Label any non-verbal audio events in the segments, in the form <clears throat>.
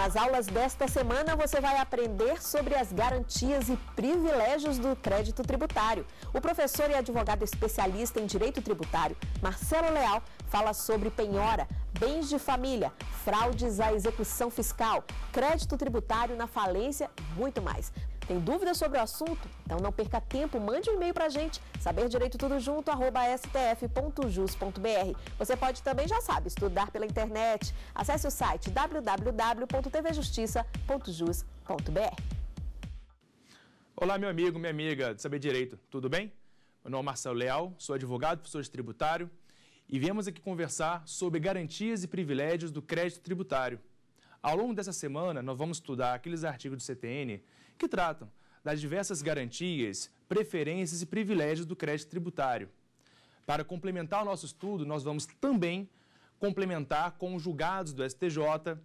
Nas aulas desta semana, você vai aprender sobre as garantias e privilégios do crédito tributário. O professor e advogado especialista em direito tributário, Marcelo Leal, fala sobre penhora, bens de família, fraudes à execução fiscal, crédito tributário na falência, muito mais. Tem dúvidas sobre o assunto? Então não perca tempo, mande um e-mail para a gente, saberdireitotudojunto@stf.jus.br. Você pode também, já sabe, estudar pela internet. Acesse o site www.tvjustiça.jus.br. Olá, meu amigo, minha amiga de Saber Direito, tudo bem? Meu nome é Marcelo Leal, sou advogado, professor de tributário e viemos aqui conversar sobre garantias e privilégios do crédito tributário. Ao longo dessa semana, nós vamos estudar aqueles artigos do CTN que tratam das diversas garantias, preferências e privilégios do crédito tributário. Para complementar o nosso estudo, nós vamos também complementar com os julgados do STJ,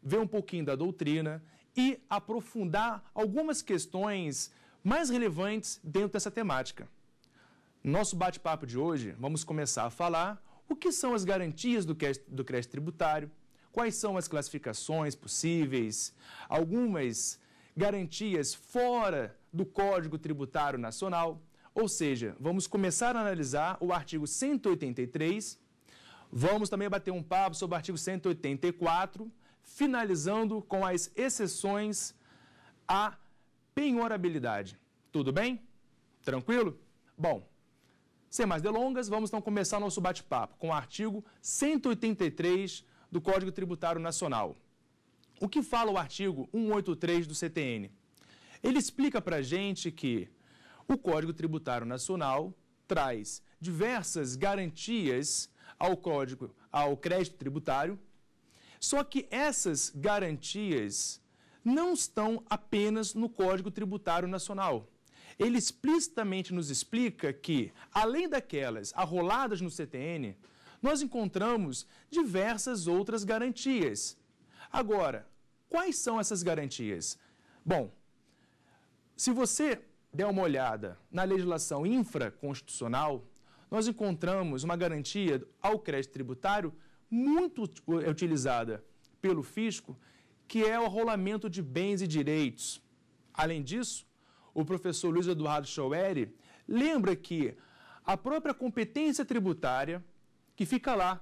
ver um pouquinho da doutrina e aprofundar algumas questões mais relevantes dentro dessa temática. Nosso bate-papo de hoje, vamos começar a falar o que são as garantias do crédito, do crédito tributário, quais são as classificações possíveis, algumas garantias fora do Código Tributário Nacional. Ou seja, vamos começar a analisar o artigo 183, vamos também bater um papo sobre o artigo 184, finalizando com as exceções à penhorabilidade. Tudo bem? Tranquilo? Bom, sem mais delongas, vamos então começar nosso bate-papo com o artigo 183 do Código Tributário Nacional. O que fala o artigo 183 do CTN? Ele explica para a gente que o Código Tributário Nacional traz diversas garantias ao Código, ao crédito tributário, só que essas garantias não estão apenas no Código Tributário Nacional. Ele explicitamente nos explica que, além daquelas arroladas no CTN, nós encontramos diversas outras garantias Agora, quais são essas garantias? Bom, se você der uma olhada na legislação infraconstitucional, nós encontramos uma garantia ao crédito tributário muito é, utilizada pelo fisco, que é o rolamento de bens e direitos. Além disso, o professor Luiz Eduardo Schaueri lembra que a própria competência tributária, que fica lá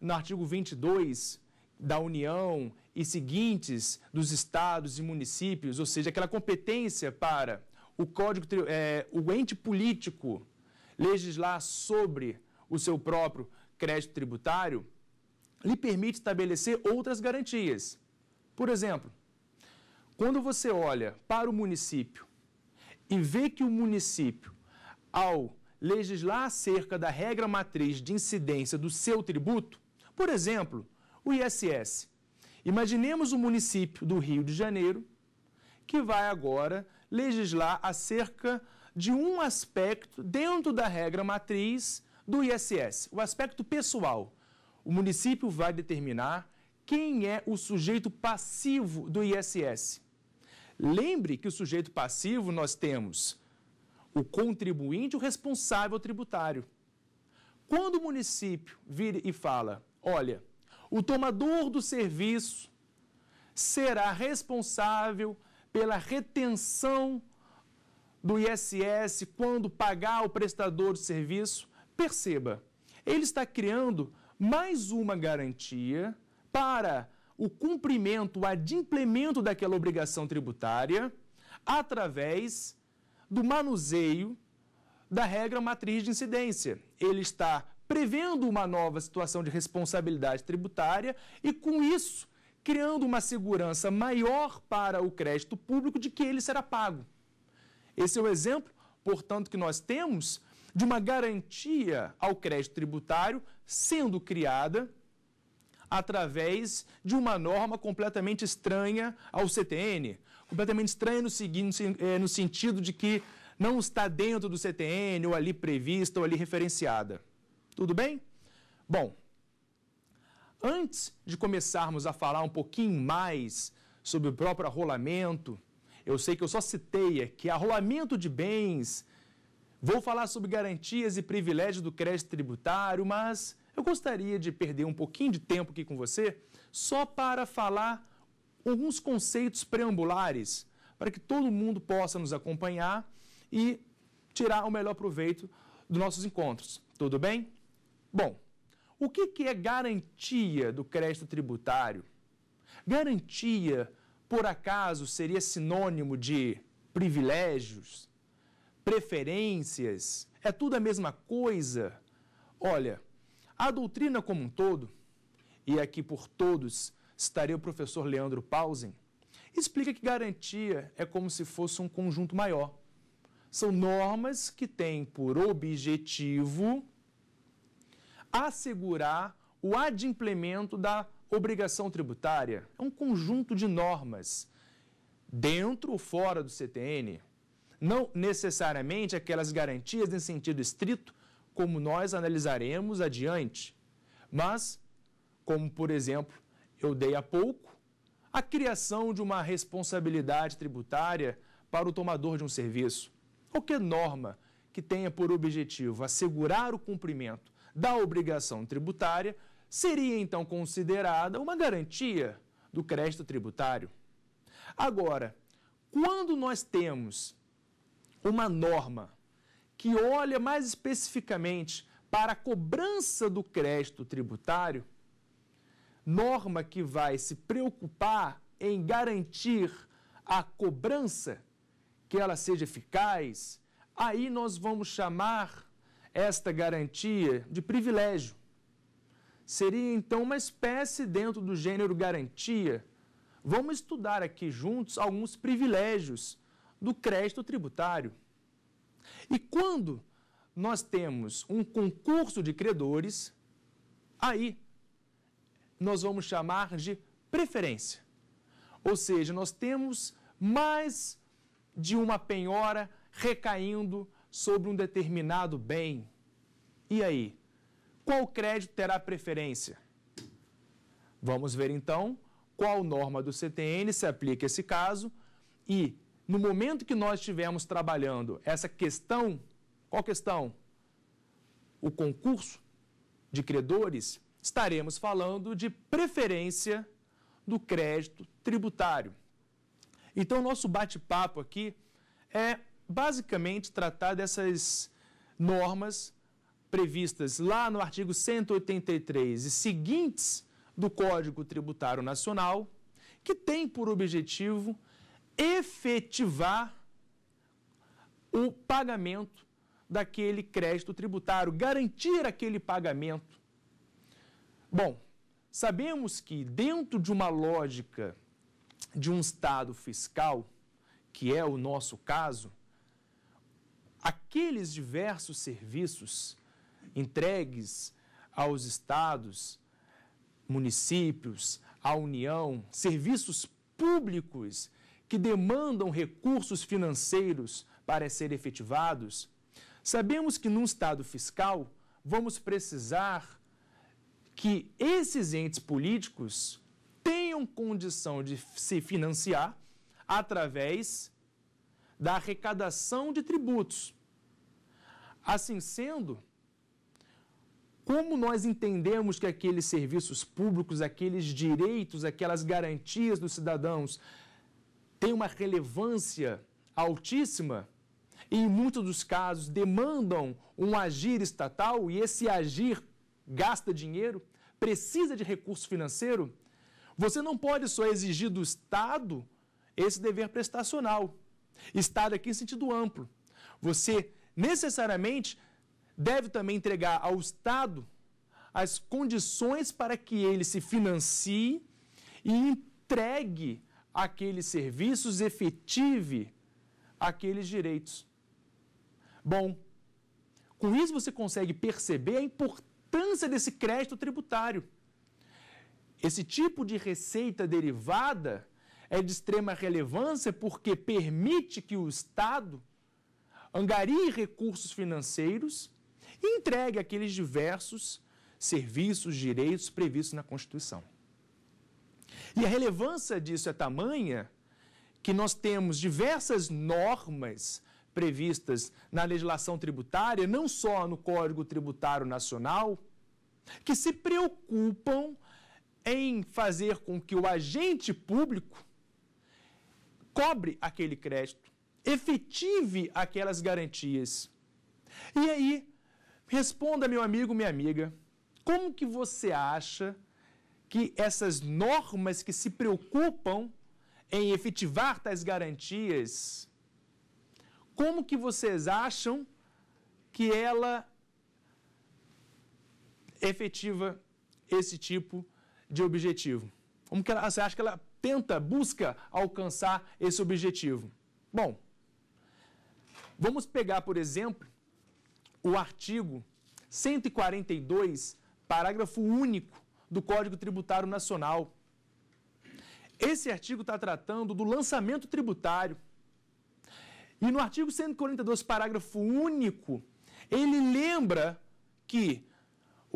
no artigo 22 da União e seguintes dos estados e municípios, ou seja, aquela competência para o código é, o ente político legislar sobre o seu próprio crédito tributário, lhe permite estabelecer outras garantias. Por exemplo, quando você olha para o município e vê que o município, ao legislar acerca da regra matriz de incidência do seu tributo, por exemplo, o ISS. Imaginemos o município do Rio de Janeiro que vai agora legislar acerca de um aspecto dentro da regra matriz do ISS, o aspecto pessoal. O município vai determinar quem é o sujeito passivo do ISS. Lembre que o sujeito passivo nós temos o contribuinte, o responsável tributário. Quando o município vira e fala: olha, o tomador do serviço será responsável pela retenção do ISS quando pagar o prestador de serviço. Perceba, ele está criando mais uma garantia para o cumprimento, o adimplemento daquela obrigação tributária através do manuseio da regra matriz de incidência. Ele está prevendo uma nova situação de responsabilidade tributária e, com isso, criando uma segurança maior para o crédito público de que ele será pago. Esse é o exemplo, portanto, que nós temos de uma garantia ao crédito tributário sendo criada através de uma norma completamente estranha ao CTN. Completamente estranha no, seguinte, eh, no sentido de que não está dentro do CTN ou ali prevista ou ali referenciada. Tudo bem? Bom, antes de começarmos a falar um pouquinho mais sobre o próprio arrolamento, eu sei que eu só citei aqui arrolamento de bens, vou falar sobre garantias e privilégios do crédito tributário, mas eu gostaria de perder um pouquinho de tempo aqui com você só para falar alguns conceitos preambulares para que todo mundo possa nos acompanhar e tirar o melhor proveito dos nossos encontros. Tudo bem? Bom, o que, que é garantia do crédito tributário? Garantia, por acaso, seria sinônimo de privilégios, preferências? É tudo a mesma coisa? Olha, a doutrina como um todo, e aqui por todos estaria o professor Leandro Pausen, explica que garantia é como se fosse um conjunto maior. São normas que têm por objetivo assegurar o adimplemento da obrigação tributária. É um conjunto de normas, dentro ou fora do CTN, não necessariamente aquelas garantias em sentido estrito, como nós analisaremos adiante, mas, como por exemplo, eu dei há pouco, a criação de uma responsabilidade tributária para o tomador de um serviço. Qualquer norma que tenha por objetivo assegurar o cumprimento da obrigação tributária, seria então considerada uma garantia do crédito tributário. Agora, quando nós temos uma norma que olha mais especificamente para a cobrança do crédito tributário, norma que vai se preocupar em garantir a cobrança, que ela seja eficaz, aí nós vamos chamar esta garantia de privilégio. Seria então uma espécie dentro do gênero garantia. Vamos estudar aqui juntos alguns privilégios do crédito tributário. E quando nós temos um concurso de credores, aí nós vamos chamar de preferência. Ou seja, nós temos mais de uma penhora recaindo sobre um determinado bem. E aí? Qual crédito terá preferência? Vamos ver então qual norma do CTN se aplica a esse caso e no momento que nós estivermos trabalhando essa questão, qual questão? O concurso de credores, estaremos falando de preferência do crédito tributário. Então, nosso bate-papo aqui é basicamente tratar dessas normas previstas lá no artigo 183 e seguintes do Código Tributário Nacional, que tem por objetivo efetivar o pagamento daquele crédito tributário, garantir aquele pagamento. Bom, sabemos que dentro de uma lógica de um Estado fiscal, que é o nosso caso, aqueles diversos serviços entregues aos estados, municípios, à União, serviços públicos que demandam recursos financeiros para serem efetivados, sabemos que num Estado fiscal vamos precisar que esses entes políticos tenham condição de se financiar através da arrecadação de tributos. Assim sendo, como nós entendemos que aqueles serviços públicos, aqueles direitos, aquelas garantias dos cidadãos têm uma relevância altíssima e, em muitos dos casos, demandam um agir estatal e esse agir gasta dinheiro, precisa de recurso financeiro, você não pode só exigir do Estado esse dever prestacional. Estado aqui em sentido amplo. Você necessariamente deve também entregar ao Estado as condições para que ele se financie e entregue aqueles serviços, efetive aqueles direitos. Bom, com isso você consegue perceber a importância desse crédito tributário. Esse tipo de receita derivada é de extrema relevância porque permite que o Estado angarie recursos financeiros e entregue aqueles diversos serviços, direitos previstos na Constituição. E a relevância disso é tamanha que nós temos diversas normas previstas na legislação tributária, não só no Código Tributário Nacional, que se preocupam em fazer com que o agente público cobre aquele crédito, efetive aquelas garantias. E aí, responda, meu amigo, minha amiga, como que você acha que essas normas que se preocupam em efetivar tais garantias, como que vocês acham que ela efetiva esse tipo de objetivo? Como que ela, você acha que ela tenta, busca alcançar esse objetivo? Bom, vamos pegar, por exemplo, o artigo 142, parágrafo único do Código Tributário Nacional. Esse artigo está tratando do lançamento tributário. E no artigo 142, parágrafo único, ele lembra que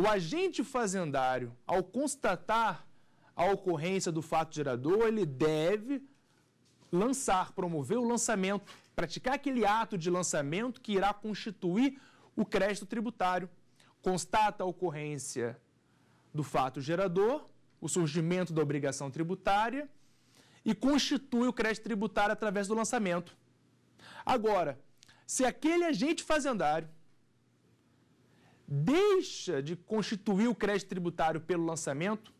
o agente fazendário, ao constatar a ocorrência do fato gerador, ele deve lançar, promover o lançamento, praticar aquele ato de lançamento que irá constituir o crédito tributário. Constata a ocorrência do fato gerador, o surgimento da obrigação tributária e constitui o crédito tributário através do lançamento. Agora, se aquele agente fazendário deixa de constituir o crédito tributário pelo lançamento,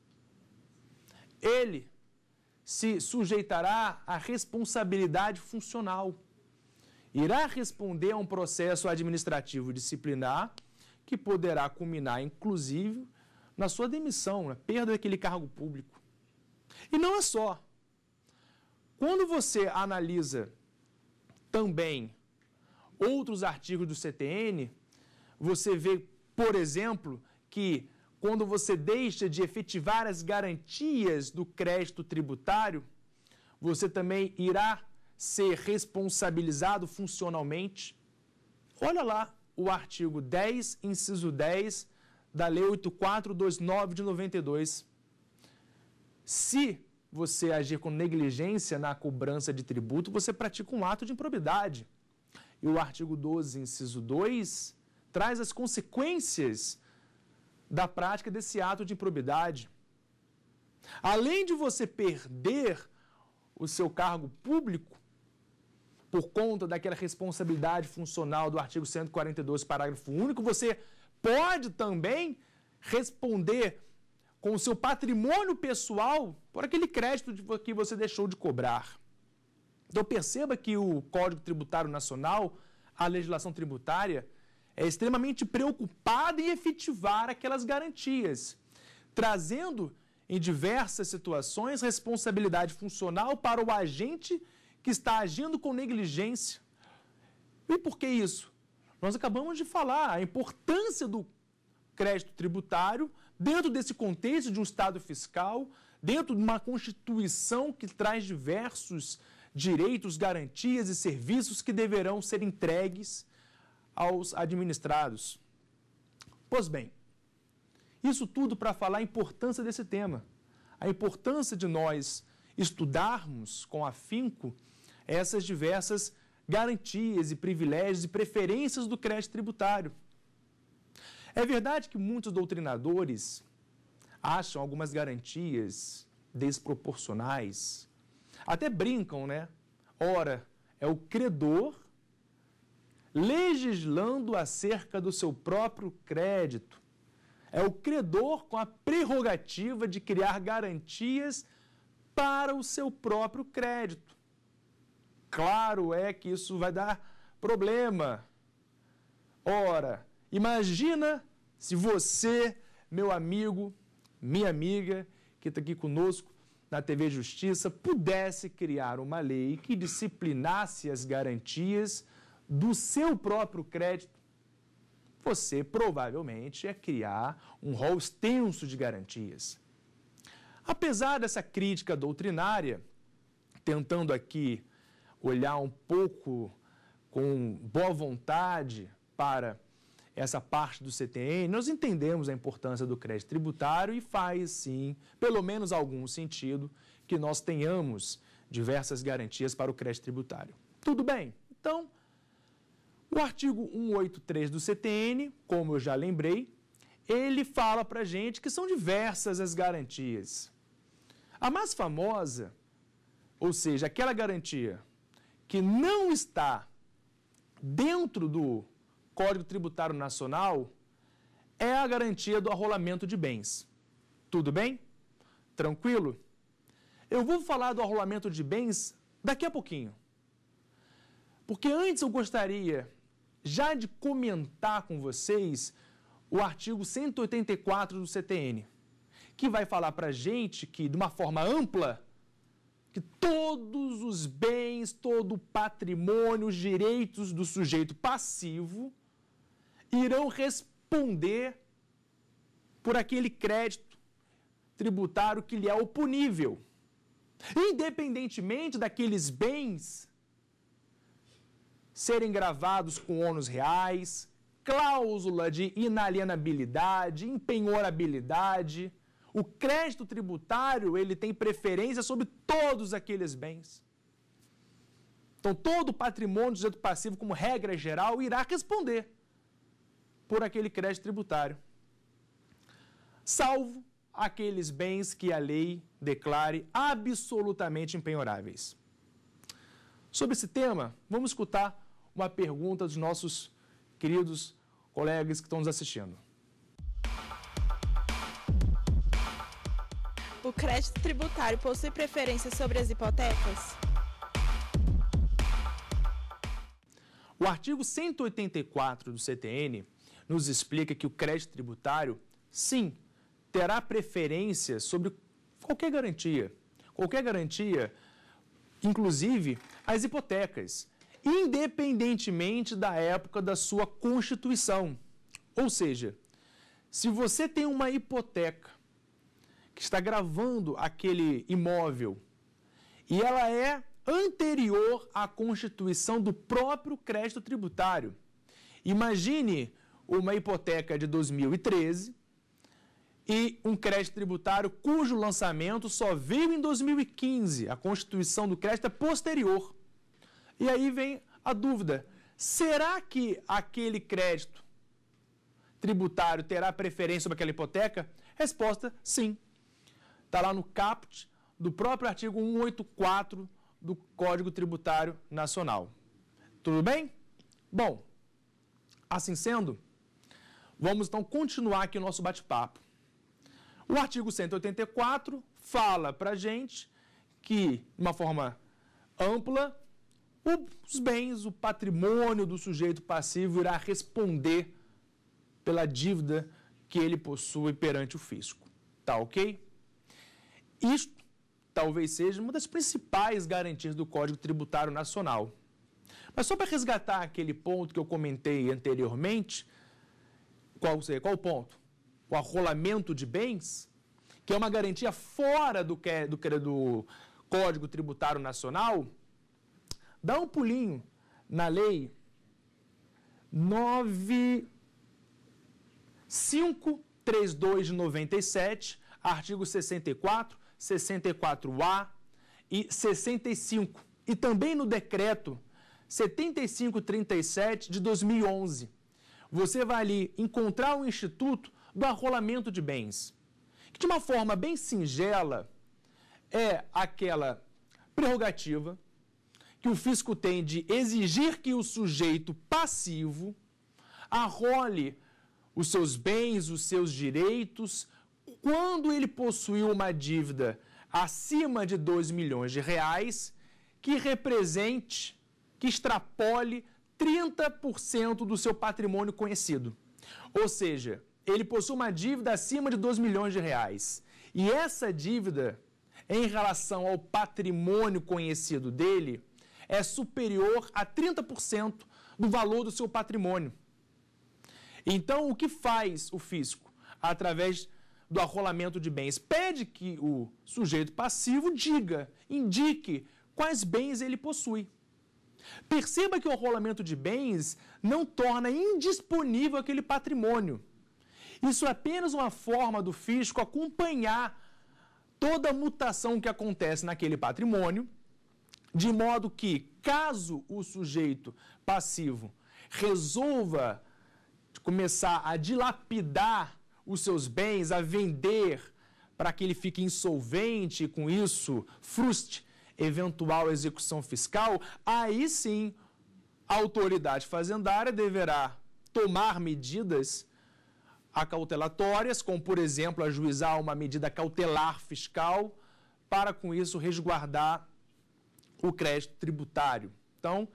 ele se sujeitará à responsabilidade funcional. Irá responder a um processo administrativo disciplinar que poderá culminar, inclusive, na sua demissão, na perda daquele cargo público. E não é só. Quando você analisa também outros artigos do CTN, você vê, por exemplo, que quando você deixa de efetivar as garantias do crédito tributário, você também irá ser responsabilizado funcionalmente. Olha lá o artigo 10, inciso 10 da Lei 8429 de 92. Se você agir com negligência na cobrança de tributo, você pratica um ato de improbidade. E o artigo 12, inciso 2, traz as consequências da prática desse ato de improbidade. Além de você perder o seu cargo público por conta daquela responsabilidade funcional do artigo 142, parágrafo único, você pode também responder com o seu patrimônio pessoal por aquele crédito que você deixou de cobrar. Então perceba que o Código Tributário Nacional, a legislação tributária, é extremamente preocupada em efetivar aquelas garantias, trazendo em diversas situações responsabilidade funcional para o agente que está agindo com negligência. E por que isso? Nós acabamos de falar a importância do crédito tributário dentro desse contexto de um Estado fiscal, dentro de uma Constituição que traz diversos direitos, garantias e serviços que deverão ser entregues aos administrados. Pois bem, isso tudo para falar a importância desse tema, a importância de nós estudarmos com afinco essas diversas garantias e privilégios e preferências do crédito tributário. É verdade que muitos doutrinadores acham algumas garantias desproporcionais, até brincam, né? Ora, é o credor legislando acerca do seu próprio crédito. É o credor com a prerrogativa de criar garantias para o seu próprio crédito. Claro é que isso vai dar problema. Ora, imagina se você, meu amigo, minha amiga, que está aqui conosco na TV Justiça, pudesse criar uma lei que disciplinasse as garantias do seu próprio crédito, você provavelmente ia criar um rol extenso de garantias. Apesar dessa crítica doutrinária, tentando aqui olhar um pouco com boa vontade para essa parte do CTN, nós entendemos a importância do crédito tributário e faz sim, pelo menos algum sentido, que nós tenhamos diversas garantias para o crédito tributário. Tudo bem? Então, o artigo 183 do CTN, como eu já lembrei, ele fala para gente que são diversas as garantias. A mais famosa, ou seja, aquela garantia que não está dentro do Código Tributário Nacional, é a garantia do arrolamento de bens. Tudo bem? Tranquilo? Eu vou falar do arrolamento de bens daqui a pouquinho. Porque antes eu gostaria já de comentar com vocês o artigo 184 do CTN, que vai falar para gente que, de uma forma ampla, que todos os bens, todo o patrimônio, os direitos do sujeito passivo irão responder por aquele crédito tributário que lhe é oponível, independentemente daqueles bens serem gravados com ônus reais, cláusula de inalienabilidade, empenhorabilidade. O crédito tributário, ele tem preferência sobre todos aqueles bens. Então, todo o patrimônio do direito passivo, como regra geral, irá responder por aquele crédito tributário, salvo aqueles bens que a lei declare absolutamente empenhoráveis. Sobre esse tema, vamos escutar uma pergunta dos nossos queridos colegas que estão nos assistindo. O crédito tributário possui preferência sobre as hipotecas? O artigo 184 do CTN nos explica que o crédito tributário, sim, terá preferência sobre qualquer garantia. Qualquer garantia, inclusive as hipotecas independentemente da época da sua constituição. Ou seja, se você tem uma hipoteca que está gravando aquele imóvel e ela é anterior à constituição do próprio crédito tributário, imagine uma hipoteca de 2013 e um crédito tributário cujo lançamento só veio em 2015. A constituição do crédito é posterior. E aí vem a dúvida: será que aquele crédito tributário terá preferência sobre aquela hipoteca? Resposta: sim. Está lá no caput do próprio artigo 184 do Código Tributário Nacional. Tudo bem? Bom, assim sendo, vamos então continuar aqui o nosso bate-papo. O artigo 184 fala para gente que, de uma forma ampla, os bens, o patrimônio do sujeito passivo irá responder pela dívida que ele possui perante o fisco. Tá ok? Isto talvez seja uma das principais garantias do Código Tributário Nacional. Mas só para resgatar aquele ponto que eu comentei anteriormente, qual seria? Qual o ponto? O arrolamento de bens, que é uma garantia fora do, que, do, do Código Tributário Nacional, Dá um pulinho na lei 9532 de 97, artigo 64, 64A e 65, e também no decreto 7537 de 2011. Você vai ali encontrar o instituto do arrolamento de bens, que de uma forma bem singela é aquela prerrogativa que o fisco tem de exigir que o sujeito passivo arrole os seus bens, os seus direitos, quando ele possuiu uma dívida acima de 2 milhões de reais, que represente, que extrapole 30% do seu patrimônio conhecido. Ou seja, ele possui uma dívida acima de 2 milhões de reais. E essa dívida, em relação ao patrimônio conhecido dele, é superior a 30% do valor do seu patrimônio. Então, o que faz o fisco? Através do arrolamento de bens, pede que o sujeito passivo diga, indique quais bens ele possui. Perceba que o arrolamento de bens não torna indisponível aquele patrimônio. Isso é apenas uma forma do fisco acompanhar toda a mutação que acontece naquele patrimônio de modo que, caso o sujeito passivo resolva começar a dilapidar os seus bens, a vender, para que ele fique insolvente e com isso frustre eventual execução fiscal, aí sim a autoridade fazendária deverá tomar medidas acautelatórias, como por exemplo ajuizar uma medida cautelar fiscal, para com isso resguardar o crédito tributário. Então,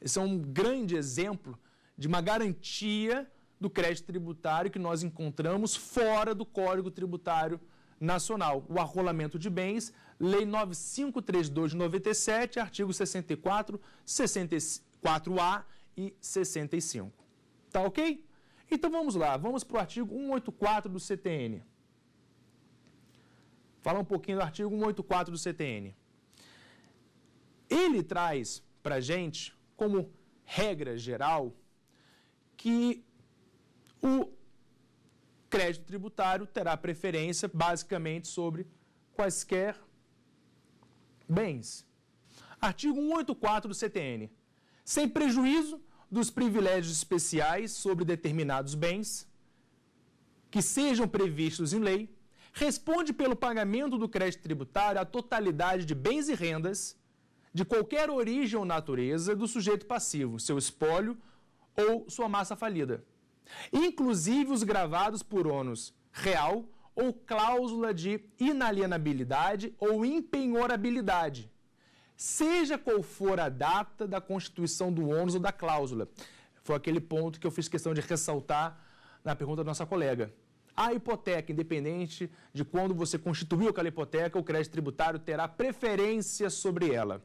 esse é um grande exemplo de uma garantia do crédito tributário que nós encontramos fora do Código Tributário Nacional. O arrolamento de bens, Lei 9532 de 97, artigo 64, 64A e 65. Tá ok? Então vamos lá, vamos para o artigo 184 do CTN. Fala um pouquinho do artigo 184 do CTN. Ele traz para gente, como regra geral, que o crédito tributário terá preferência basicamente sobre quaisquer bens. Artigo 184 do CTN. Sem prejuízo dos privilégios especiais sobre determinados bens que sejam previstos em lei, responde pelo pagamento do crédito tributário a totalidade de bens e rendas de qualquer origem ou natureza do sujeito passivo, seu espólio ou sua massa falida, inclusive os gravados por ônus real ou cláusula de inalienabilidade ou impenhorabilidade, seja qual for a data da constituição do ônus ou da cláusula. Foi aquele ponto que eu fiz questão de ressaltar na pergunta da nossa colega. A hipoteca, independente de quando você constituiu aquela hipoteca, o crédito tributário terá preferência sobre ela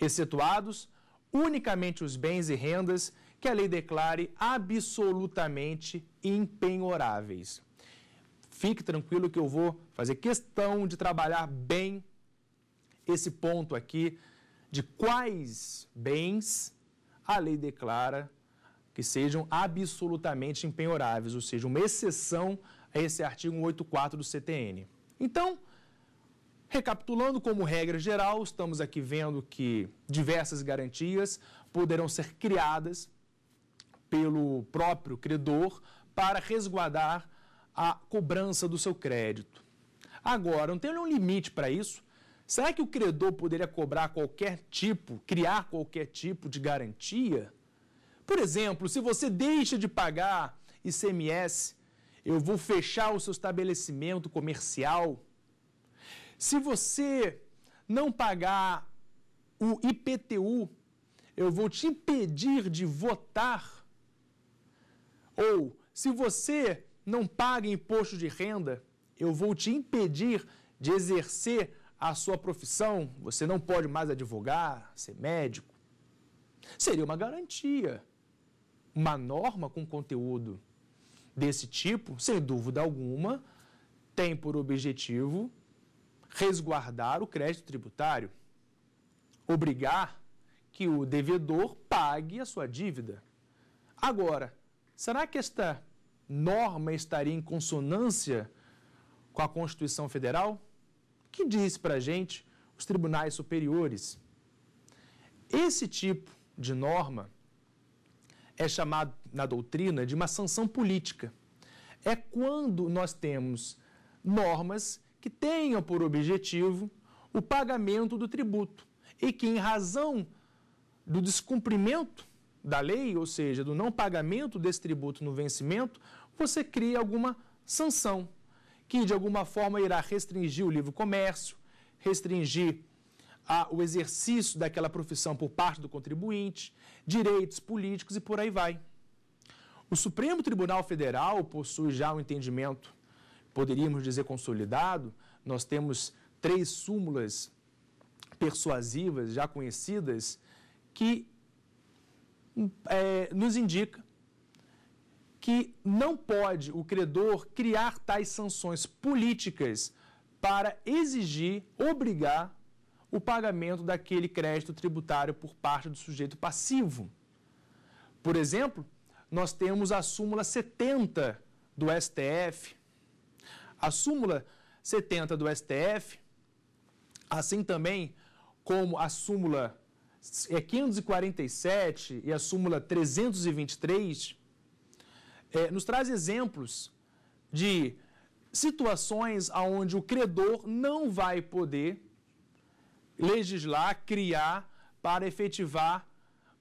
excetuados unicamente os bens e rendas que a lei declare absolutamente impenhoráveis. Fique tranquilo que eu vou fazer questão de trabalhar bem esse ponto aqui de quais bens a lei declara que sejam absolutamente impenhoráveis, ou seja, uma exceção a esse artigo 84 do CTN. Então, Recapitulando, como regra geral, estamos aqui vendo que diversas garantias poderão ser criadas pelo próprio credor para resguardar a cobrança do seu crédito. Agora, não tem nenhum limite para isso? Será que o credor poderia cobrar qualquer tipo, criar qualquer tipo de garantia? Por exemplo, se você deixa de pagar ICMS, eu vou fechar o seu estabelecimento comercial se você não pagar o IPTU, eu vou te impedir de votar. Ou, se você não paga imposto de renda, eu vou te impedir de exercer a sua profissão, você não pode mais advogar, ser médico. Seria uma garantia, uma norma com conteúdo desse tipo, sem dúvida alguma, tem por objetivo resguardar o crédito tributário, obrigar que o devedor pague a sua dívida. Agora, será que esta norma estaria em consonância com a Constituição Federal? O que diz para a gente os tribunais superiores? Esse tipo de norma é chamado na doutrina de uma sanção política. É quando nós temos normas que tenham por objetivo o pagamento do tributo e que, em razão do descumprimento da lei, ou seja, do não pagamento desse tributo no vencimento, você cria alguma sanção que, de alguma forma, irá restringir o livre comércio, restringir a, o exercício daquela profissão por parte do contribuinte, direitos políticos e por aí vai. O Supremo Tribunal Federal possui já um entendimento poderíamos dizer consolidado. Nós temos três súmulas persuasivas já conhecidas que é, nos indica que não pode o credor criar tais sanções políticas para exigir, obrigar o pagamento daquele crédito tributário por parte do sujeito passivo. Por exemplo, nós temos a súmula 70 do STF, a súmula 70 do STF, assim também como a súmula 547 é e a súmula 323, é, nos traz exemplos de situações onde o credor não vai poder legislar, criar para efetivar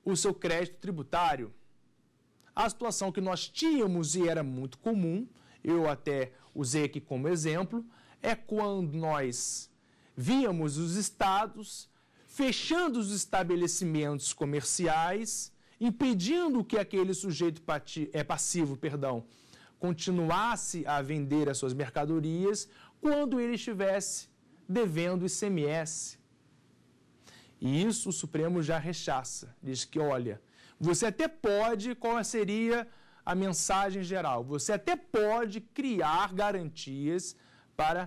o seu crédito tributário. A situação que nós tínhamos e era muito comum, eu até usei aqui como exemplo, é quando nós víamos os estados fechando os estabelecimentos comerciais, impedindo que aquele sujeito é passivo, perdão, continuasse a vender as suas mercadorias quando ele estivesse devendo ICMS. E isso o Supremo já rechaça, diz que olha, você até pode, qual seria a mensagem geral. Você até pode criar garantias para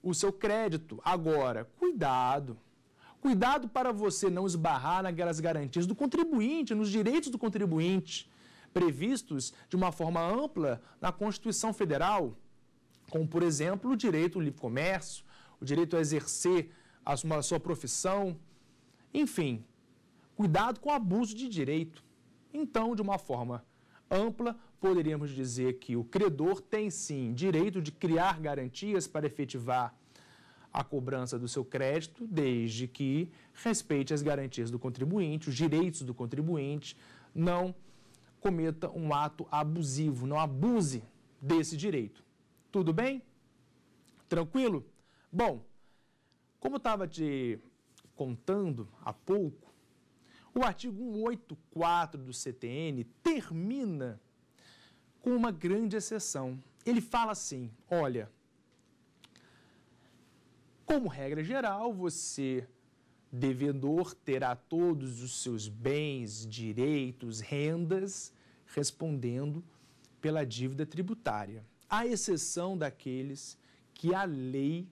o seu crédito. Agora, cuidado. Cuidado para você não esbarrar naquelas garantias do contribuinte, nos direitos do contribuinte, previstos de uma forma ampla na Constituição Federal, como, por exemplo, o direito ao livre comércio, o direito a exercer a sua profissão. Enfim, cuidado com o abuso de direito. Então, de uma forma ampla, poderíamos dizer que o credor tem sim direito de criar garantias para efetivar a cobrança do seu crédito, desde que respeite as garantias do contribuinte, os direitos do contribuinte, não cometa um ato abusivo, não abuse desse direito. Tudo bem? Tranquilo? Bom, como estava te contando há pouco, o artigo 184 do CTN termina com uma grande exceção. Ele fala assim: olha, como regra geral, você, devedor, terá todos os seus bens, direitos, rendas respondendo pela dívida tributária, à exceção daqueles que a lei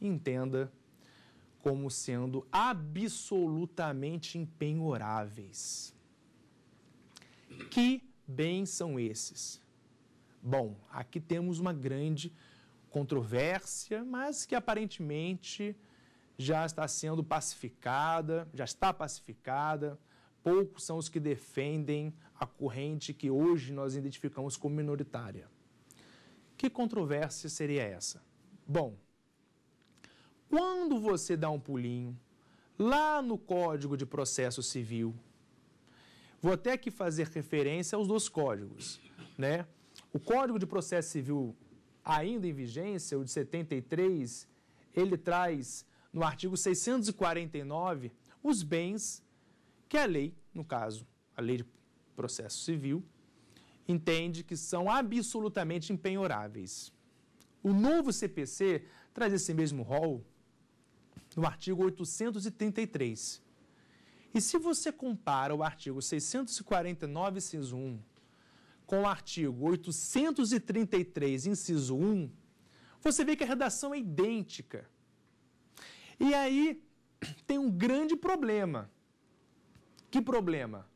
entenda como sendo absolutamente impenhoráveis. Que bens são esses? Bom, aqui temos uma grande controvérsia, mas que aparentemente já está sendo pacificada, já está pacificada. Poucos são os que defendem a corrente que hoje nós identificamos como minoritária. Que controvérsia seria essa? Bom, quando você dá um pulinho lá no Código de Processo Civil, vou até aqui fazer referência aos dois códigos, né? O Código de Processo Civil ainda em vigência, o de 73, ele traz no artigo 649 os bens que a lei, no caso, a lei de processo civil, entende que são absolutamente empenhoráveis. O novo CPC traz esse mesmo rol no artigo 833. E se você compara o artigo 649, inciso 1, com o artigo 833, inciso 1, você vê que a redação é idêntica. E aí <clears throat> tem um grande problema. Que problema?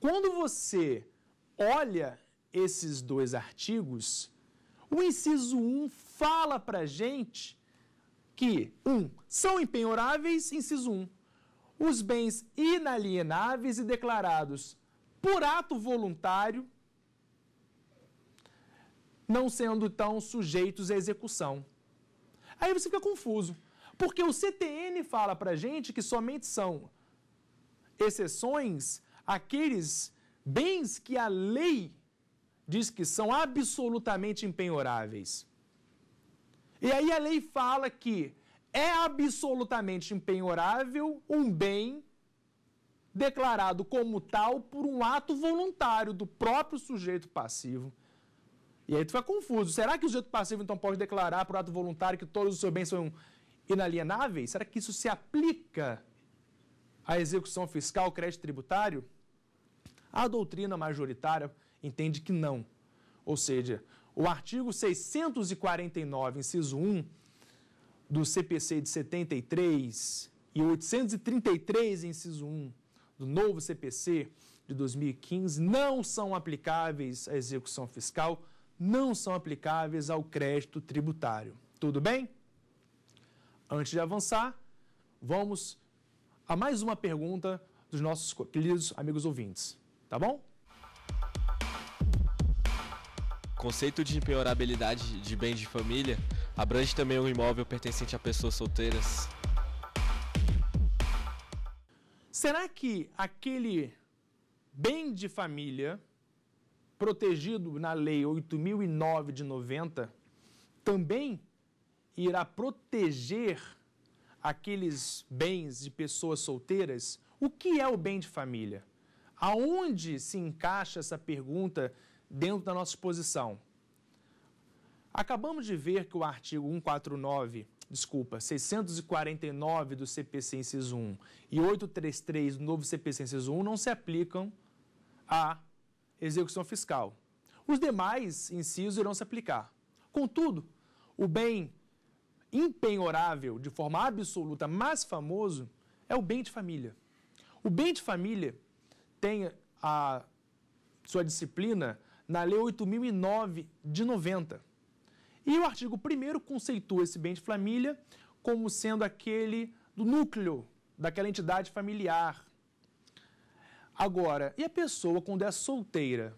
Quando você olha esses dois artigos, o inciso 1 fala para gente que, um, são empenhoráveis, inciso 1, os bens inalienáveis e declarados por ato voluntário, não sendo tão sujeitos à execução. Aí você fica confuso, porque o CTN fala para gente que somente são exceções aqueles bens que a lei diz que são absolutamente empenhoráveis. E aí a lei fala que é absolutamente impenhorável um bem declarado como tal por um ato voluntário do próprio sujeito passivo. E aí tu fica confuso. Será que o sujeito passivo então pode declarar por ato voluntário que todos os seus bens são inalienáveis? Será que isso se aplica à execução fiscal, crédito tributário? A doutrina majoritária entende que não. Ou seja, o artigo 649, inciso 1, do CPC de 73 e 833, inciso 1, do novo CPC de 2015, não são aplicáveis à execução fiscal, não são aplicáveis ao crédito tributário. Tudo bem? Antes de avançar, vamos a mais uma pergunta dos nossos queridos amigos ouvintes, tá bom? conceito de impenhorabilidade de bens de família abrange também o um imóvel pertencente a pessoas solteiras. Será que aquele bem de família protegido na Lei 8.009 de 90 também irá proteger aqueles bens de pessoas solteiras? O que é o bem de família? Aonde se encaixa essa pergunta dentro da nossa exposição. Acabamos de ver que o artigo 149, desculpa, 649 do CPC inciso 1 e 833 do novo CPC inciso 1 não se aplicam à execução fiscal. Os demais incisos irão se aplicar. Contudo, o bem impenhorável de forma absoluta mais famoso é o bem de família. O bem de família tem a sua disciplina na Lei 8.009 de 90. E o artigo 1 conceitua esse bem de família como sendo aquele do núcleo daquela entidade familiar. Agora, e a pessoa quando é solteira?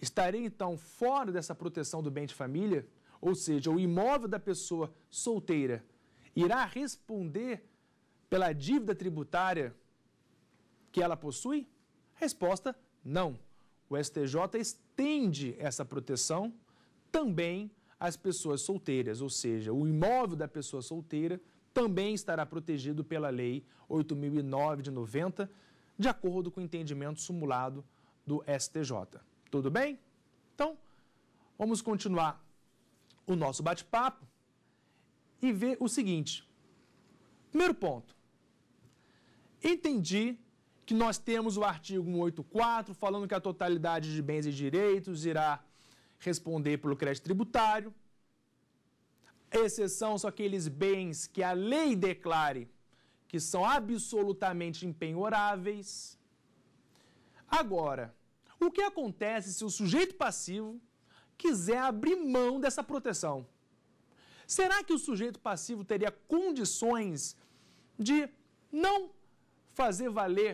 Estaria então fora dessa proteção do bem de família? Ou seja, o imóvel da pessoa solteira irá responder pela dívida tributária que ela possui? Resposta: não. O STJ estende essa proteção também às pessoas solteiras, ou seja, o imóvel da pessoa solteira também estará protegido pela Lei 8.009 de 90, de acordo com o entendimento simulado do STJ. Tudo bem? Então, vamos continuar o nosso bate-papo e ver o seguinte. Primeiro ponto. Entendi que nós temos o artigo 184 falando que a totalidade de bens e direitos irá responder pelo crédito tributário. Exceção são aqueles bens que a lei declare que são absolutamente empenhoráveis. Agora, o que acontece se o sujeito passivo quiser abrir mão dessa proteção? Será que o sujeito passivo teria condições de não fazer valer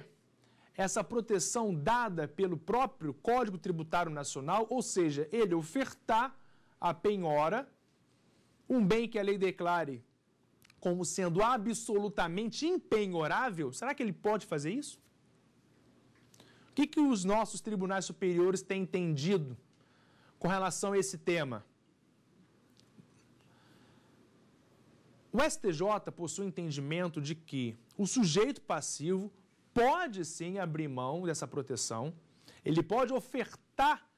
essa proteção dada pelo próprio Código Tributário Nacional, ou seja, ele ofertar a penhora um bem que a lei declare como sendo absolutamente impenhorável, será que ele pode fazer isso? O que, que os nossos tribunais superiores têm entendido com relação a esse tema? O STJ possui entendimento de que o sujeito passivo pode sim abrir mão dessa proteção, ele pode ofertar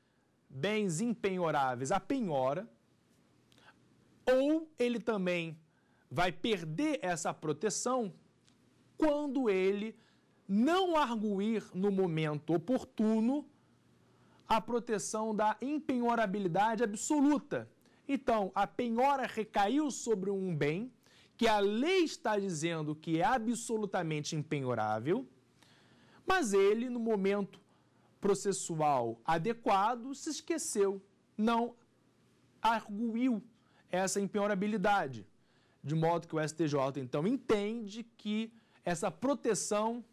bens impenhoráveis à penhora, ou ele também vai perder essa proteção quando ele não arguir no momento oportuno a proteção da impenhorabilidade absoluta. Então, a penhora recaiu sobre um bem que a lei está dizendo que é absolutamente impenhorável. Mas ele, no momento processual adequado, se esqueceu, não arguiu essa impenhorabilidade. De modo que o STJ, então, entende que essa proteção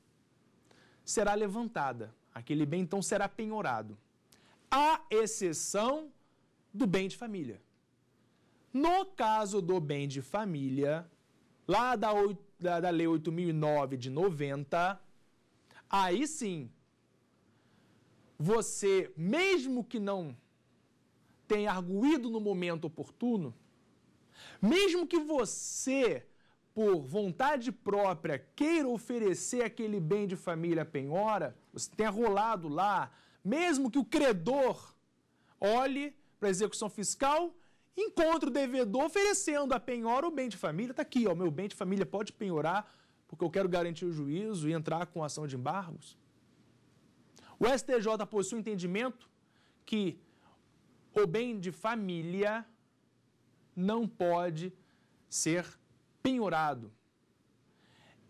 será levantada, aquele bem, então, será penhorado, à exceção do bem de família. No caso do bem de família, lá da, da, da Lei 8.009 de 90, Aí sim, você, mesmo que não tenha arguído no momento oportuno, mesmo que você, por vontade própria, queira oferecer aquele bem de família à penhora, você tenha rolado lá, mesmo que o credor olhe para a execução fiscal, encontre o devedor oferecendo à penhora o bem de família, está aqui, o meu bem de família pode penhorar porque eu quero garantir o juízo e entrar com ação de embargos? O STJ possui um entendimento que o bem de família não pode ser penhorado.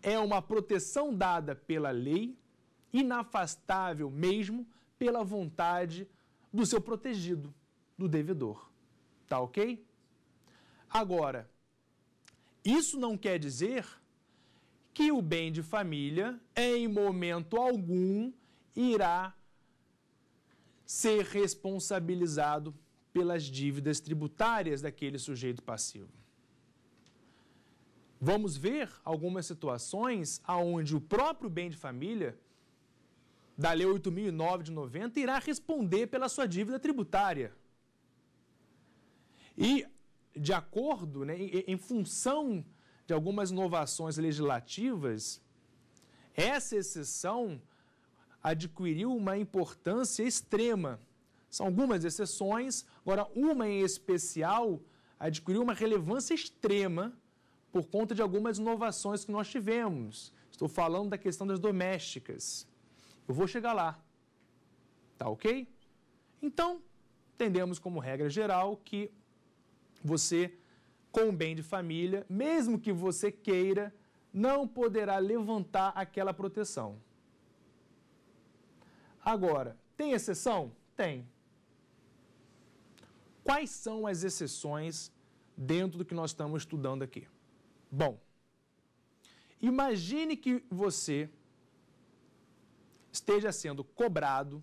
É uma proteção dada pela lei, inafastável mesmo pela vontade do seu protegido, do devedor. Tá ok? Agora, isso não quer dizer que o bem de família, em momento algum, irá ser responsabilizado pelas dívidas tributárias daquele sujeito passivo. Vamos ver algumas situações onde o próprio bem de família, da Lei 8.009 de 90, irá responder pela sua dívida tributária. E, de acordo, né, em função de algumas inovações legislativas, essa exceção adquiriu uma importância extrema. São algumas exceções, agora uma em especial adquiriu uma relevância extrema por conta de algumas inovações que nós tivemos. Estou falando da questão das domésticas. Eu vou chegar lá. Tá ok? Então, entendemos como regra geral que você com bem de família, mesmo que você queira, não poderá levantar aquela proteção. Agora, tem exceção? Tem. Quais são as exceções dentro do que nós estamos estudando aqui? Bom, imagine que você esteja sendo cobrado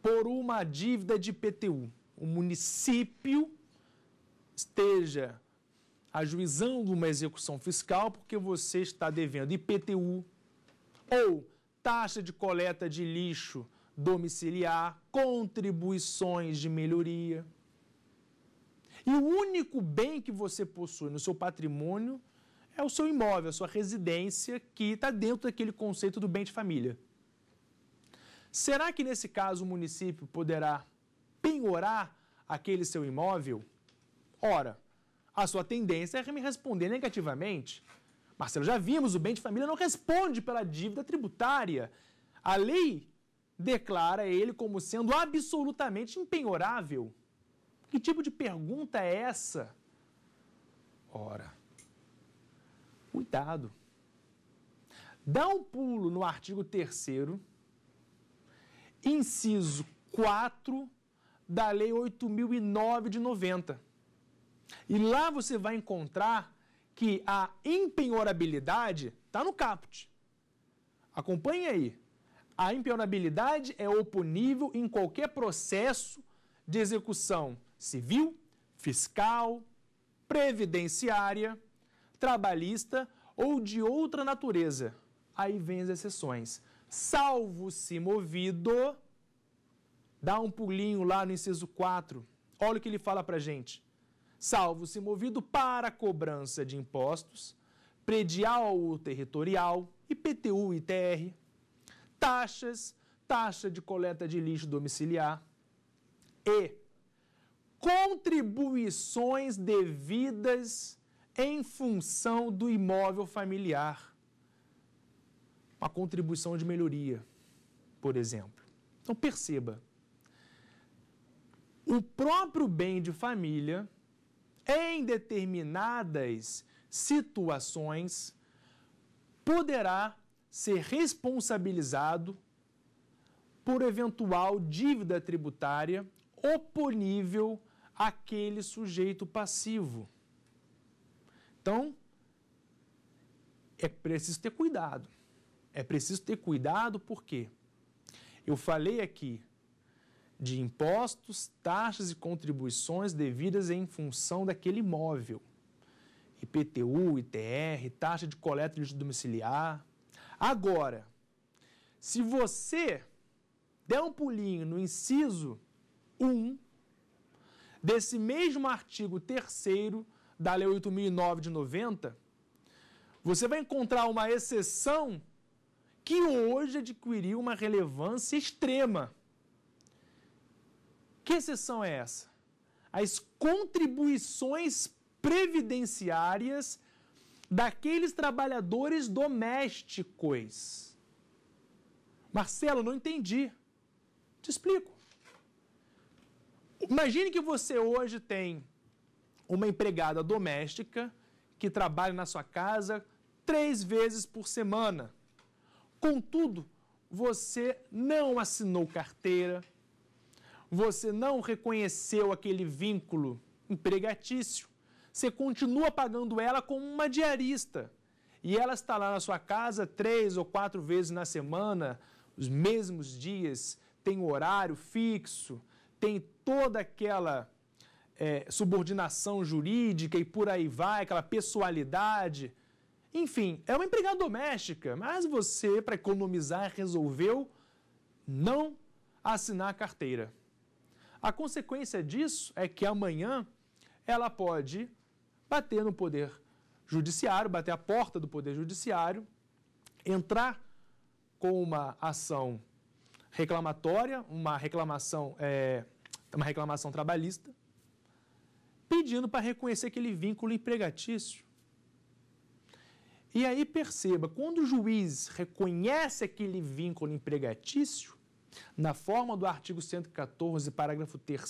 por uma dívida de PTU. O município esteja ajuizando uma execução fiscal porque você está devendo IPTU ou taxa de coleta de lixo domiciliar, contribuições de melhoria. E o único bem que você possui no seu patrimônio é o seu imóvel, a sua residência, que está dentro daquele conceito do bem de família. Será que nesse caso o município poderá penhorar aquele seu imóvel Ora, a sua tendência é me responder negativamente. Marcelo, já vimos, o bem de família não responde pela dívida tributária. A lei declara ele como sendo absolutamente empenhorável. Que tipo de pergunta é essa? Ora, cuidado. Dá um pulo no artigo 3 inciso 4 da Lei 8009 de 90 e lá você vai encontrar que a impenhorabilidade está no caput. Acompanhe aí. A impenhorabilidade é oponível em qualquer processo de execução civil, fiscal, previdenciária, trabalhista ou de outra natureza. Aí vem as exceções. Salvo se movido, dá um pulinho lá no inciso 4. Olha o que ele fala para gente salvo se movido para cobrança de impostos, predial ou territorial, IPTU e ITR, taxas, taxa de coleta de lixo domiciliar e contribuições devidas em função do imóvel familiar. Uma contribuição de melhoria, por exemplo. Então perceba, o próprio bem de família em determinadas situações, poderá ser responsabilizado por eventual dívida tributária oponível àquele sujeito passivo. Então, é preciso ter cuidado. É preciso ter cuidado porque eu falei aqui de impostos, taxas e contribuições devidas em função daquele imóvel. IPTU, ITR, taxa de coleta de domiciliar. Agora, se você der um pulinho no inciso 1 desse mesmo artigo 3 da Lei 8.009 de 90, você vai encontrar uma exceção que hoje adquiriu uma relevância extrema que exceção é essa? As contribuições previdenciárias daqueles trabalhadores domésticos. Marcelo, não entendi. Te explico. Imagine que você hoje tem uma empregada doméstica que trabalha na sua casa três vezes por semana. Contudo, você não assinou carteira, você não reconheceu aquele vínculo empregatício, você continua pagando ela como uma diarista. E ela está lá na sua casa três ou quatro vezes na semana, os mesmos dias, tem horário fixo, tem toda aquela é, subordinação jurídica e por aí vai, aquela pessoalidade. Enfim, é uma empregada doméstica, mas você, para economizar, resolveu não assinar a carteira. A consequência disso é que amanhã ela pode bater no poder judiciário, bater a porta do poder judiciário, entrar com uma ação reclamatória, uma reclamação, é, uma reclamação trabalhista, pedindo para reconhecer aquele vínculo empregatício. E aí perceba, quando o juiz reconhece aquele vínculo empregatício, na forma do artigo 114, parágrafo 3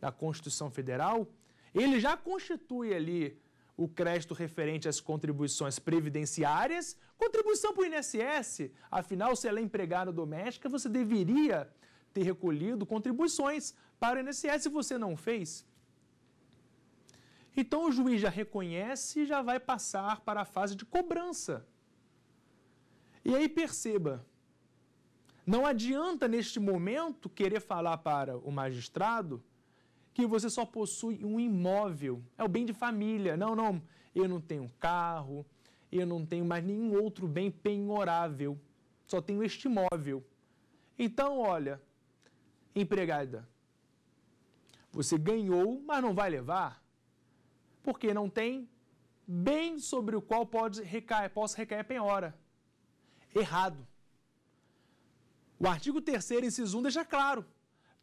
da Constituição Federal, ele já constitui ali o crédito referente às contribuições previdenciárias, contribuição para o INSS, afinal, se ela é empregada doméstica, você deveria ter recolhido contribuições para o INSS e você não fez. Então o juiz já reconhece e já vai passar para a fase de cobrança. E aí perceba, não adianta, neste momento, querer falar para o magistrado que você só possui um imóvel, é o bem de família. Não, não, eu não tenho carro, eu não tenho mais nenhum outro bem penhorável, só tenho este imóvel. Então, olha, empregada, você ganhou, mas não vai levar, porque não tem bem sobre o qual pode recair, possa recair penhora. Errado. O artigo 3 inciso 1 deixa claro.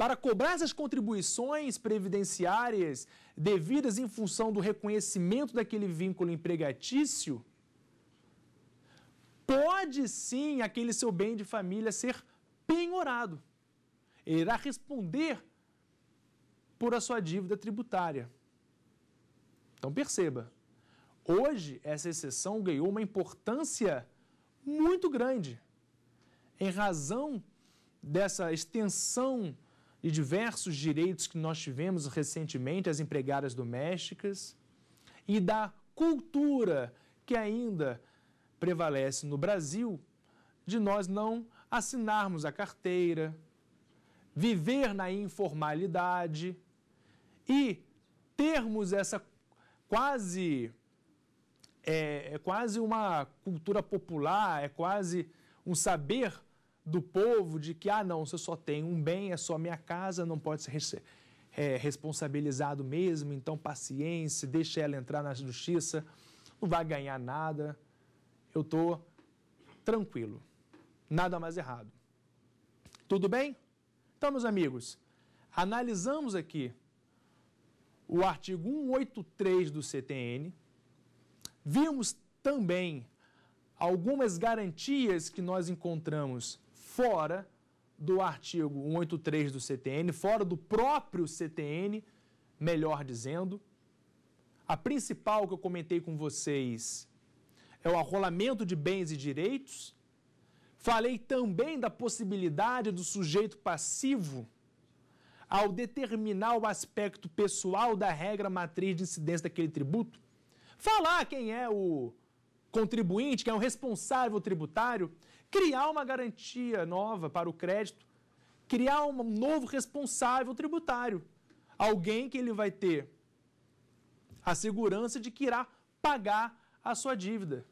Para cobrar essas contribuições previdenciárias devidas em função do reconhecimento daquele vínculo empregatício, pode sim aquele seu bem de família ser penhorado. Ele irá responder por a sua dívida tributária. Então perceba, hoje essa exceção ganhou uma importância muito grande em razão dessa extensão de diversos direitos que nós tivemos recentemente as empregadas domésticas e da cultura que ainda prevalece no Brasil de nós não assinarmos a carteira, viver na informalidade e termos essa quase é, é quase uma cultura popular, é quase um saber do povo de que, ah, não, você só tem um bem, é só minha casa, não pode ser é, responsabilizado mesmo, então paciência, deixa ela entrar na justiça, não vai ganhar nada, eu estou tranquilo, nada mais errado. Tudo bem? Então, meus amigos, analisamos aqui o artigo 183 do CTN, vimos também algumas garantias que nós encontramos fora do artigo 183 do CTN, fora do próprio CTN, melhor dizendo. A principal que eu comentei com vocês é o arrolamento de bens e direitos. Falei também da possibilidade do sujeito passivo, ao determinar o aspecto pessoal da regra matriz de incidência daquele tributo, falar quem é o contribuinte, quem é o responsável tributário, criar uma garantia nova para o crédito, criar um novo responsável tributário. Alguém que ele vai ter a segurança de que irá pagar a sua dívida.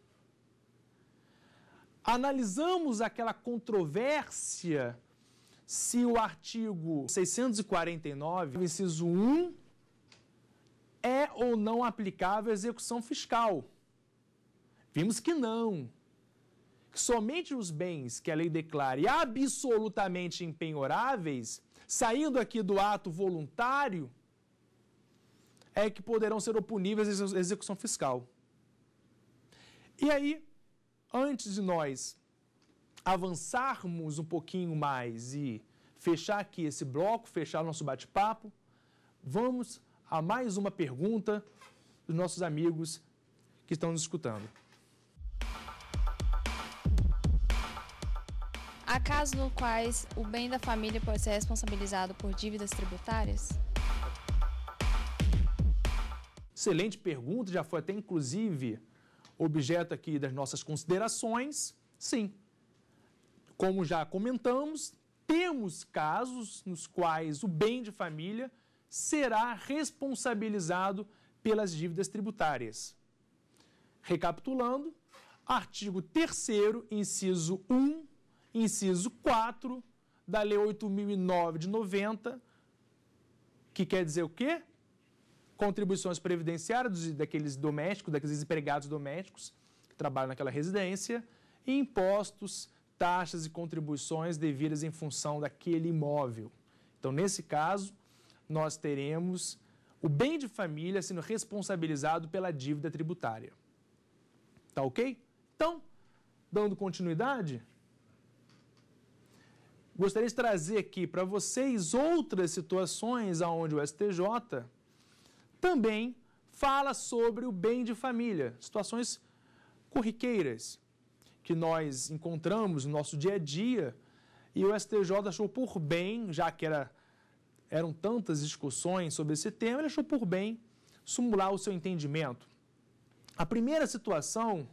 Analisamos aquela controvérsia se o artigo 649, inciso 1, é ou não aplicável à execução fiscal. Vimos que não que somente os bens que a lei declare absolutamente empenhoráveis, saindo aqui do ato voluntário, é que poderão ser oponíveis à execução fiscal. E aí, antes de nós avançarmos um pouquinho mais e fechar aqui esse bloco, fechar o nosso bate-papo, vamos a mais uma pergunta dos nossos amigos que estão nos escutando. Há casos no quais o bem da família pode ser responsabilizado por dívidas tributárias? Excelente pergunta, já foi até inclusive objeto aqui das nossas considerações. Sim. Como já comentamos, temos casos nos quais o bem de família será responsabilizado pelas dívidas tributárias. Recapitulando, artigo 3 inciso 1 inciso 4 da Lei 8.009 de 90, que quer dizer o quê? Contribuições previdenciárias daqueles domésticos, daqueles empregados domésticos que trabalham naquela residência, e impostos, taxas e contribuições devidas em função daquele imóvel. Então, nesse caso, nós teremos o bem de família sendo responsabilizado pela dívida tributária. Tá ok? Então, dando continuidade, Gostaria de trazer aqui para vocês outras situações onde o STJ também fala sobre o bem de família, situações corriqueiras que nós encontramos no nosso dia a dia e o STJ achou por bem, já que era, eram tantas discussões sobre esse tema, ele achou por bem simular o seu entendimento. A primeira situação,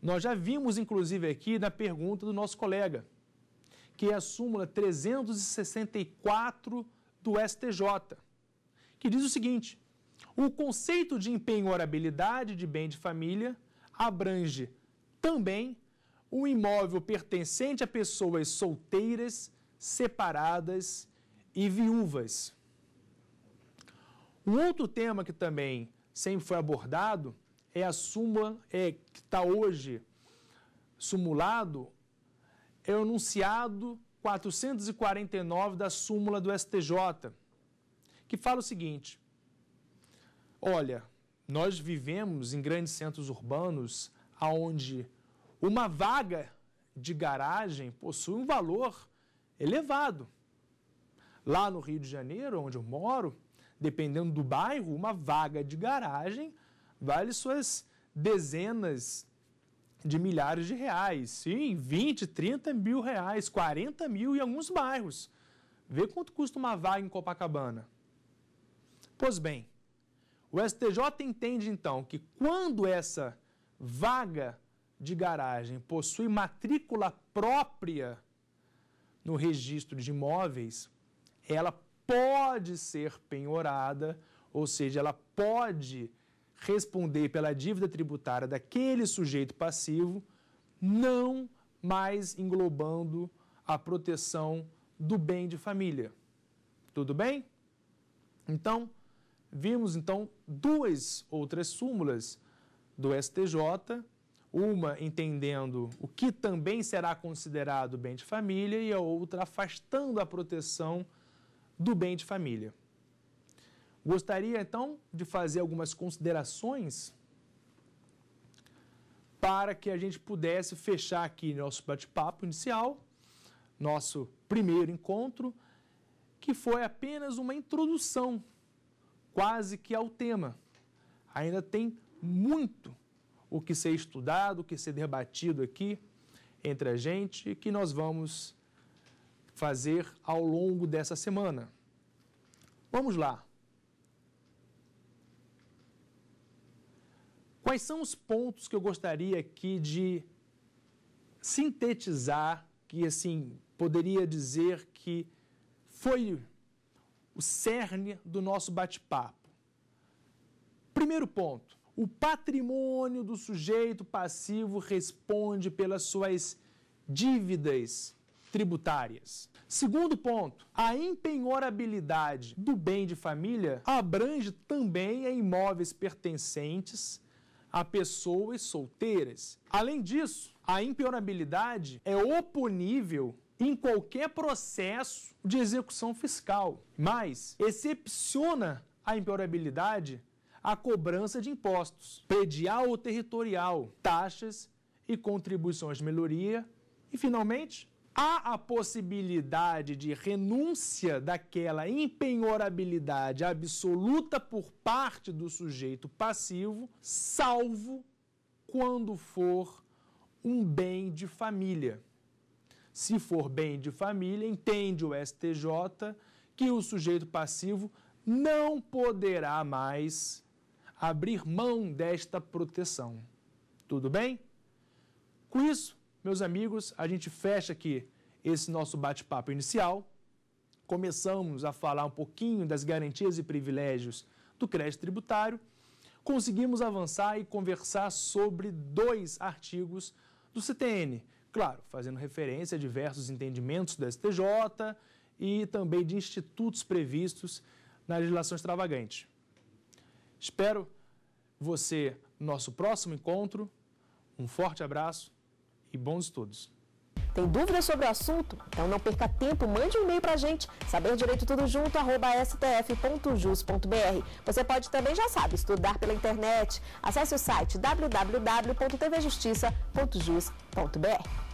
nós já vimos inclusive aqui na pergunta do nosso colega, que é a súmula 364 do STJ, que diz o seguinte: o conceito de empenhorabilidade de bem de família abrange também o imóvel pertencente a pessoas solteiras, separadas e viúvas. Um outro tema que também sempre foi abordado é a súmula é, que está hoje sumulado é o enunciado 449 da súmula do STJ, que fala o seguinte: Olha, nós vivemos em grandes centros urbanos onde uma vaga de garagem possui um valor elevado. Lá no Rio de Janeiro, onde eu moro, dependendo do bairro, uma vaga de garagem vale suas dezenas de milhares de reais. Sim, 20, 30 mil reais, 40 mil em alguns bairros. Vê quanto custa uma vaga em Copacabana. Pois bem, o STJ entende então que quando essa vaga de garagem possui matrícula própria no registro de imóveis, ela pode ser penhorada, ou seja, ela pode responder pela dívida tributária daquele sujeito passivo, não mais englobando a proteção do bem de família. Tudo bem? Então, vimos então duas outras súmulas do STJ, uma entendendo o que também será considerado bem de família e a outra afastando a proteção do bem de família. Gostaria então de fazer algumas considerações para que a gente pudesse fechar aqui nosso bate-papo inicial, nosso primeiro encontro, que foi apenas uma introdução quase que ao tema. Ainda tem muito o que ser estudado, o que ser debatido aqui entre a gente, que nós vamos fazer ao longo dessa semana. Vamos lá. Quais são os pontos que eu gostaria aqui de sintetizar, que assim poderia dizer que foi o cerne do nosso bate-papo? Primeiro ponto, o patrimônio do sujeito passivo responde pelas suas dívidas tributárias. Segundo ponto, a empenhorabilidade do bem de família abrange também a imóveis pertencentes a pessoas solteiras. Além disso, a impenhorabilidade é oponível em qualquer processo de execução fiscal, mas excepciona a impenhorabilidade a cobrança de impostos, predial ou territorial, taxas e contribuições de melhoria e, finalmente, há a possibilidade de renúncia daquela empenhorabilidade absoluta por parte do sujeito passivo, salvo quando for um bem de família. Se for bem de família, entende o STJ que o sujeito passivo não poderá mais abrir mão desta proteção. Tudo bem? Com isso, meus amigos, a gente fecha aqui esse nosso bate-papo inicial. Começamos a falar um pouquinho das garantias e privilégios do crédito tributário. Conseguimos avançar e conversar sobre dois artigos do CTN, claro, fazendo referência a diversos entendimentos do STJ e também de institutos previstos na legislação extravagante. Espero você no nosso próximo encontro. Um forte abraço e bons estudos. Tem dúvidas sobre o assunto? Então não perca tempo, mande um e-mail para a gente, saberdireitotudojunto.stf.jus.br. Você pode também, já sabe, estudar pela internet. Acesse o site www.tvjustiça.jus.br.